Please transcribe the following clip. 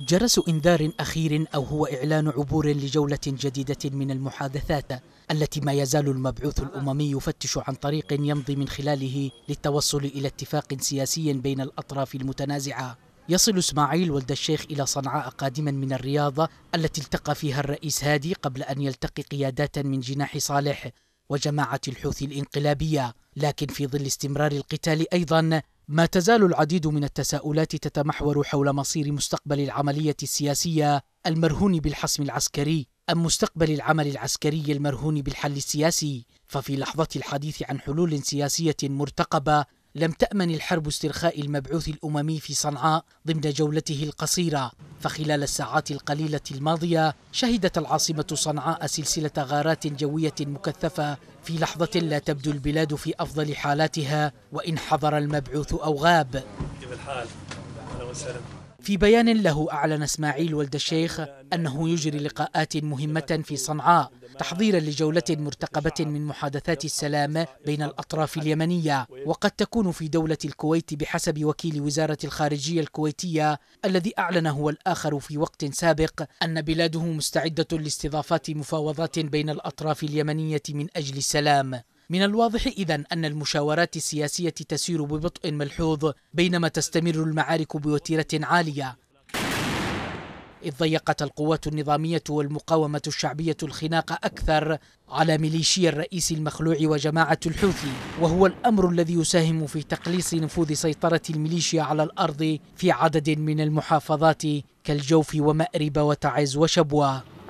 جرس إنذار أخير أو هو إعلان عبور لجولة جديدة من المحادثات التي ما يزال المبعوث الأممي يفتش عن طريق يمضي من خلاله للتوصل إلى اتفاق سياسي بين الأطراف المتنازعة يصل إسماعيل ولد الشيخ إلى صنعاء قادما من الرياض التي التقى فيها الرئيس هادي قبل أن يلتقي قيادات من جناح صالح وجماعة الحوثي الإنقلابية لكن في ظل استمرار القتال أيضا ما تزال العديد من التساؤلات تتمحور حول مصير مستقبل العملية السياسية المرهون بالحسم العسكري أم مستقبل العمل العسكري المرهون بالحل السياسي ففي لحظة الحديث عن حلول سياسية مرتقبة لم تأمن الحرب استرخاء المبعوث الأممي في صنعاء ضمن جولته القصيرة فخلال الساعات القليلة الماضية شهدت العاصمة صنعاء سلسلة غارات جوية مكثفة في لحظة لا تبدو البلاد في أفضل حالاتها وإن حضر المبعوث أو غاب كيف الحال؟ أهلا وسهلا في بيان له أعلن إسماعيل ولد الشيخ أنه يجري لقاءات مهمة في صنعاء تحضيرا لجولة مرتقبة من محادثات السلام بين الأطراف اليمنية وقد تكون في دولة الكويت بحسب وكيل وزارة الخارجية الكويتية الذي أعلن هو الآخر في وقت سابق أن بلاده مستعدة لاستضافات مفاوضات بين الأطراف اليمنية من أجل السلام من الواضح إذا أن المشاورات السياسية تسير ببطء ملحوظ بينما تستمر المعارك بوتيرة عالية إذ ضيقت القوات النظامية والمقاومة الشعبية الخناق أكثر على ميليشيا الرئيس المخلوع وجماعة الحوثي وهو الأمر الذي يساهم في تقليص نفوذ سيطرة الميليشيا على الأرض في عدد من المحافظات كالجوف ومأرب وتعز وشبوة